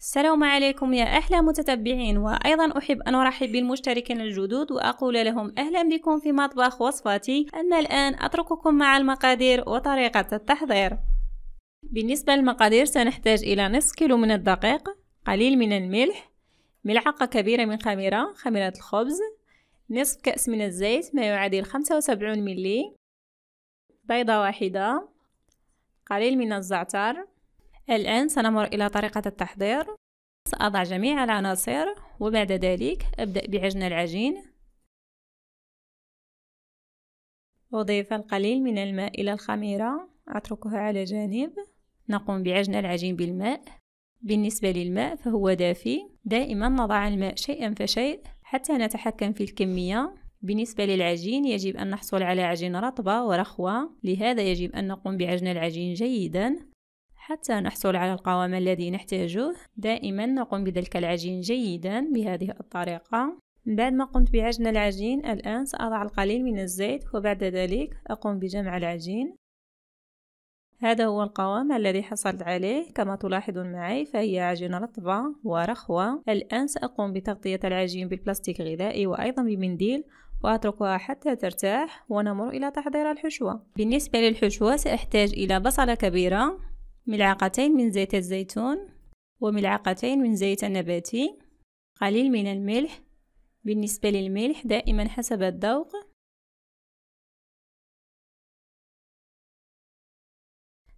السلام عليكم يا أحلى متتبعين وأيضا أحب أن أرحب بالمشتركين الجدد وأقول لهم أهلا بكم في مطبخ وصفاتي أما الآن أترككم مع المقادير وطريقة التحضير بالنسبة للمقادير سنحتاج إلى نصف كيلو من الدقيق قليل من الملح ملعقة كبيرة من خميرة خميرة الخبز نصف كأس من الزيت ما يعادل 75 ملي بيضة واحدة قليل من الزعتر الآن سنمر إلى طريقة التحضير سأضع جميع العناصر وبعد ذلك أبدأ بعجن العجين أضيف القليل من الماء إلى الخميرة أتركها على جانب نقوم بعجن العجين بالماء بالنسبة للماء فهو دافي دائما نضع الماء شيئا فشيء حتى نتحكم في الكمية بالنسبة للعجين يجب أن نحصل على عجين رطبة ورخوة لهذا يجب أن نقوم بعجن العجين جيدا حتى نحصل على القوام الذي نحتاجه دائما نقوم بذلك العجين جيدا بهذه الطريقة بعد ما قمت بعجن العجين الآن سأضع القليل من الزيت وبعد ذلك أقوم بجمع العجين هذا هو القوام الذي حصلت عليه كما تلاحظون معي فهي عجينة رطبة ورخوة الآن سأقوم بتغطية العجين بالبلاستيك غذائي وأيضا بمنديل وأتركها حتى ترتاح ونمر إلى تحضير الحشوة بالنسبة للحشوة سأحتاج إلى بصلة كبيرة ملعقتين من زيت الزيتون وملعقتين من زيت النباتي قليل من الملح بالنسبة للملح دائما حسب الذوق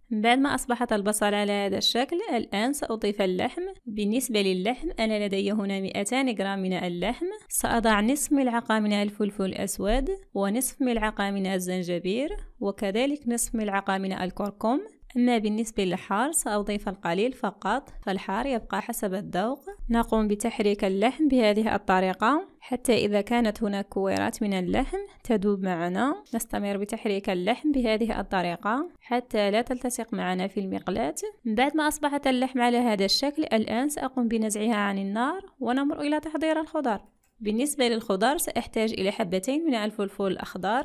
بعد ما أصبحت البصلة على هذا الشكل الآن سأضيف اللحم بالنسبة للحم أنا لدي هنا 200 غرام من اللحم سأضع نصف ملعقة من الفلفل الأسود ونصف ملعقة من الزنجبير وكذلك نصف ملعقة من الكركم أما بالنسبة للحار سأضيف القليل فقط فالحار يبقى حسب الذوق نقوم بتحريك اللحم بهذه الطريقة حتى إذا كانت هناك كويرات من اللحم تذوب معنا نستمر بتحريك اللحم بهذه الطريقة حتى لا تلتصق معنا في المقلاة من بعد ما أصبحت اللحم على هذا الشكل الآن سأقوم بنزعها عن النار ونمر إلى تحضير الخضار بالنسبة للخضار سأحتاج إلى حبتين من الفلفل الأخضر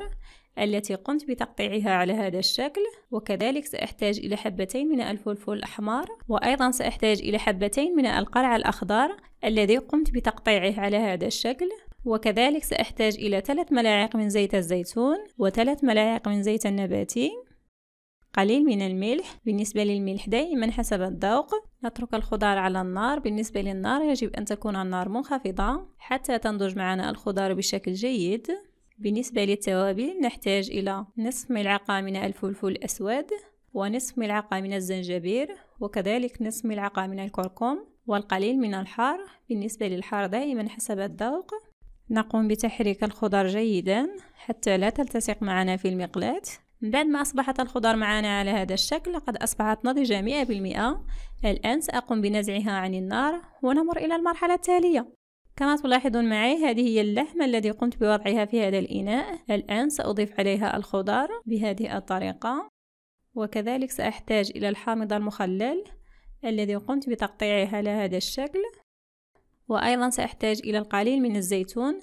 التي قمت بتقطيعها على هذا الشكل وكذلك سأحتاج إلى حبتين من الفلفل الأحمر وأيضا سأحتاج إلى حبتين من القرع الأخضر الذي قمت بتقطيعه على هذا الشكل وكذلك سأحتاج إلى ثلاث ملاعق من زيت الزيتون وثلاث ملاعق من زيت النباتي قليل من الملح بالنسبة للملح دائما حسب الذوق نترك الخضار على النار بالنسبة للنار يجب أن تكون النار منخفضة حتى تنضج معنا الخضار بشكل جيد بالنسبة للتوابل نحتاج إلى نصف ملعقة من الفلفل الأسود ونصف ملعقة من الزنجبير وكذلك نصف ملعقة من الكركم والقليل من الحار بالنسبة للحار دائما حسب الذوق نقوم بتحريك الخضر جيدا حتى لا تلتصق معنا في المقلاة من بعد ما أصبحت الخضر معنا على هذا الشكل لقد أصبحت نضجة مئة بالمئة الآن سأقوم بنزعها عن النار ونمر إلى المرحلة التالية كما تلاحظون معي هذه هي اللحمة التي قمت بوضعها في هذا الإناء الآن سأضيف عليها الخضار بهذه الطريقة وكذلك سأحتاج إلى الحامض المخلل الذي قمت بتقطيعه على هذا الشكل وأيضا سأحتاج إلى القليل من الزيتون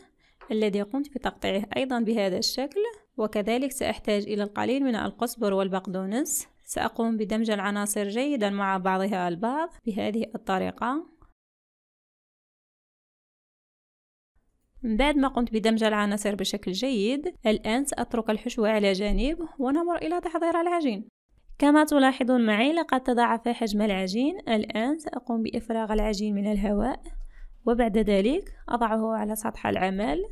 الذي قمت بتقطيعه أيضا بهذا الشكل وكذلك سأحتاج إلى القليل من القزبر والبقدونس سأقوم بدمج العناصر جيدا مع بعضها البعض بهذه الطريقة من بعد ما قمت بدمج العناصر بشكل جيد الآن سأترك الحشوة على جانب ونمر إلى تحضير العجين كما تلاحظون معي لقد تضاعف حجم العجين الآن سأقوم بإفراغ العجين من الهواء وبعد ذلك أضعه على سطح العمل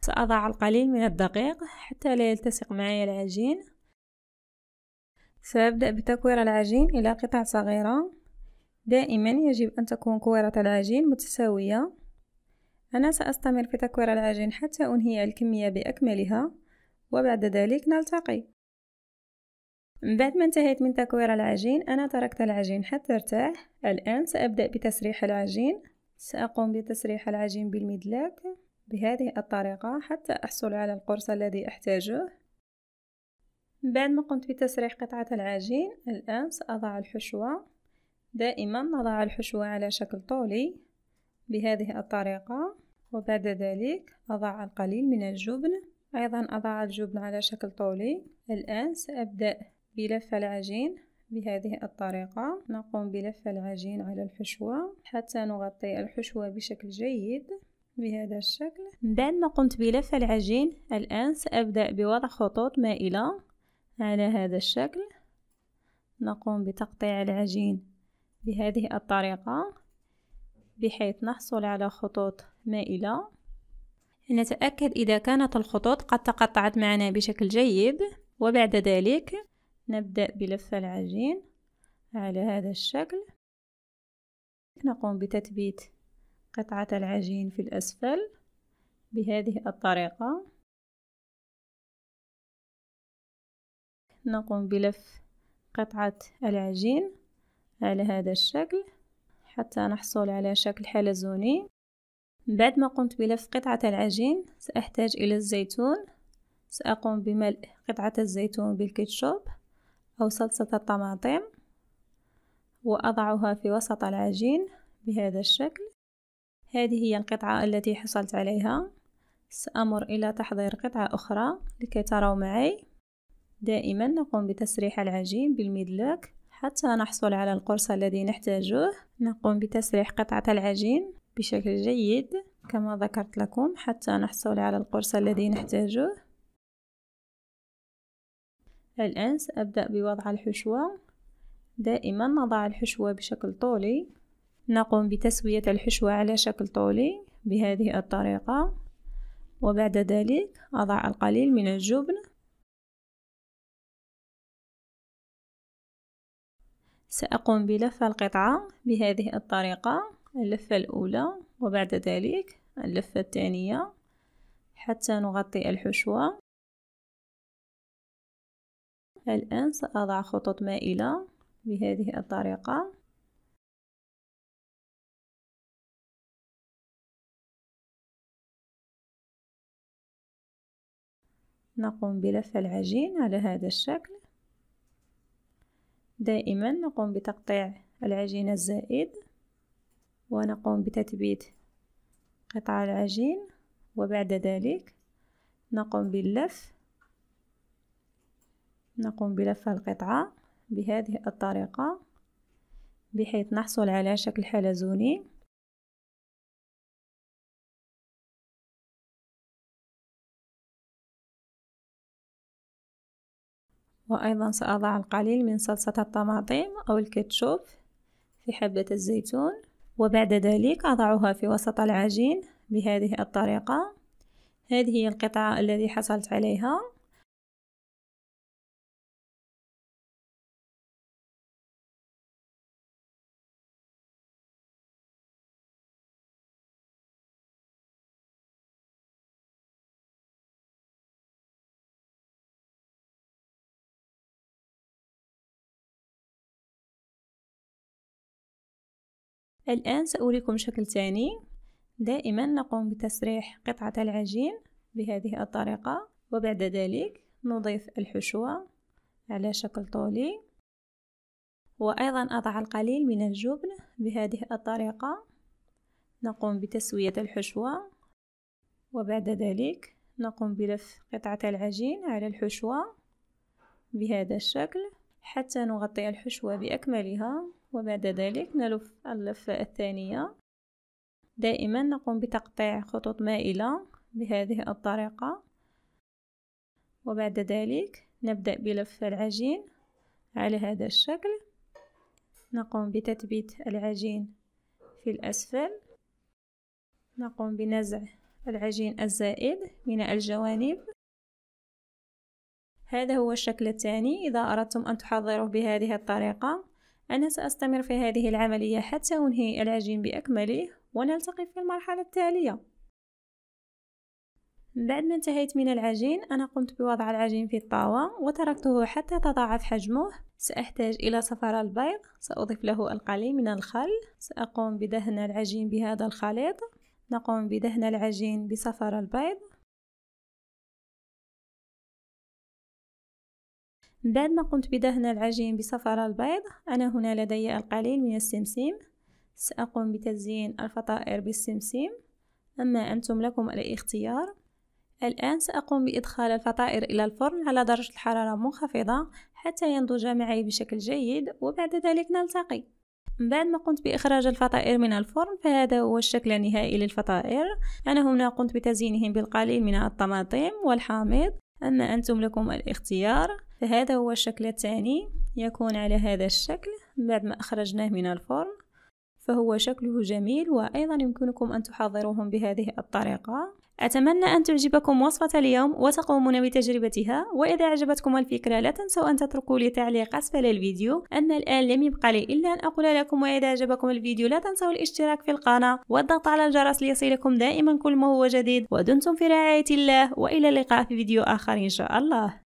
سأضع القليل من الدقيق حتى لا يلتصق معي العجين سأبدأ بتكوير العجين إلى قطع صغيرة دائما يجب أن تكون كورة العجين متساوية أنا سأستمر في تكوير العجين حتى أنهي الكمية بأكملها وبعد ذلك نلتقي من بعد ما انتهيت من تكوير العجين أنا تركت العجين حتى ارتاح الآن سأبدأ بتسريح العجين سأقوم بتسريح العجين بالمدلاك بهذه الطريقة حتى أحصل على القرص الذي أحتاجه بعد ما قمت بتسريح قطعة العجين الآن سأضع الحشوة دائما نضع الحشوة على شكل طولي بهذه الطريقة وبعد ذلك أضع القليل من الجبن أيضا أضع الجبن على شكل طولي الآن سأبدأ بلف العجين بهذه الطريقة نقوم بلف العجين على الحشوة حتى نغطي الحشوة بشكل جيد بهذا الشكل بعد ما قمت بلف العجين الآن سأبدأ بوضع خطوط مائلة على هذا الشكل نقوم بتقطيع العجين بهذه الطريقة بحيث نحصل على خطوط مائلة نتأكد إذا كانت الخطوط قد تقطعت معنا بشكل جيد وبعد ذلك نبدأ بلف العجين على هذا الشكل نقوم بتثبيت قطعة العجين في الأسفل بهذه الطريقة نقوم بلف قطعة العجين على هذا الشكل حتى نحصل على شكل حلزوني بعد ما قمت بلف قطعة العجين سأحتاج إلى الزيتون سأقوم بملء قطعة الزيتون بالكيتشوب أو صلصة الطماطم وأضعها في وسط العجين بهذا الشكل هذه هي القطعة التي حصلت عليها سأمر إلى تحضير قطعة أخرى لكي تروا معي دائما نقوم بتسريح العجين بالمدلاك حتى نحصل على القرص الذي نحتاجه نقوم بتسريح قطعة العجين بشكل جيد كما ذكرت لكم حتى نحصل على القرص الذي نحتاجه الآن سأبدأ بوضع الحشوة دائما نضع الحشوة بشكل طولي نقوم بتسوية الحشوة على شكل طولي بهذه الطريقة وبعد ذلك أضع القليل من الجبن سأقوم بلف القطعة بهذه الطريقة اللفة الأولى وبعد ذلك اللفة الثانية حتى نغطي الحشوة الآن سأضع خطوط مائلة بهذه الطريقة نقوم بلف العجين على هذا الشكل دائما نقوم بتقطيع العجين الزائد ونقوم بتثبيت قطع العجين وبعد ذلك نقوم باللف نقوم بلف القطعة بهذه الطريقة بحيث نحصل على شكل حلزوني وأيضا سأضع القليل من صلصة الطماطم أو الكاتشوب في حبة الزيتون وبعد ذلك أضعها في وسط العجين بهذه الطريقة هذه هي القطعة التي حصلت عليها الآن سأريكم شكل ثاني دائما نقوم بتسريح قطعة العجين بهذه الطريقة وبعد ذلك نضيف الحشوة على شكل طولي وأيضا أضع القليل من الجبن بهذه الطريقة نقوم بتسوية الحشوة وبعد ذلك نقوم بلف قطعة العجين على الحشوة بهذا الشكل حتى نغطي الحشوة بأكملها وبعد ذلك نلف اللفة الثانية دائما نقوم بتقطيع خطوط مائلة بهذه الطريقة وبعد ذلك نبدأ بلف العجين على هذا الشكل نقوم بتثبيت العجين في الأسفل نقوم بنزع العجين الزائد من الجوانب هذا هو الشكل الثاني إذا أردتم أن تحضروه بهذه الطريقة أنا سأستمر في هذه العملية حتى أنهي العجين بأكمله ونلتقي في المرحلة التالية بعد ما انتهيت من العجين أنا قمت بوضع العجين في الطاوة وتركته حتى تضاعف حجمه سأحتاج إلى صفار البيض سأضيف له القليل من الخل سأقوم بدهن العجين بهذا الخليط نقوم بدهن العجين بصفار البيض من بعد ما قمت بدهن العجين بصفارة البيض أنا هنا لدي القليل من السمسم سأقوم بتزيين الفطائر بالسمسم أما أنتم لكم الاختيار الآن سأقوم بإدخال الفطائر إلى الفرن على درجة حرارة منخفضة حتى ينضج معي بشكل جيد وبعد ذلك نلتقي من بعد ما قمت بإخراج الفطائر من الفرن فهذا هو الشكل النهائي للفطائر أنا هنا قمت بتزيينهم بالقليل من الطماطم والحامض أما أنتم لكم الاختيار فهذا هو الشكل الثاني يكون على هذا الشكل بعد ما أخرجناه من الفرن فهو شكله جميل وأيضا يمكنكم أن تحضروهم بهذه الطريقة أتمنى أن تعجبكم وصفة اليوم وتقومون بتجربتها وإذا أعجبتكم الفكرة لا تنسوا أن تتركوا لي تعليق أسفل الفيديو أما الآن لم يبقى لي إلا أن أقول لكم وإذا أعجبكم الفيديو لا تنسوا الاشتراك في القناة والضغط على الجرس ليصلكم دائما كل ما هو جديد ودمتم في رعاية الله وإلى اللقاء في فيديو آخر إن شاء الله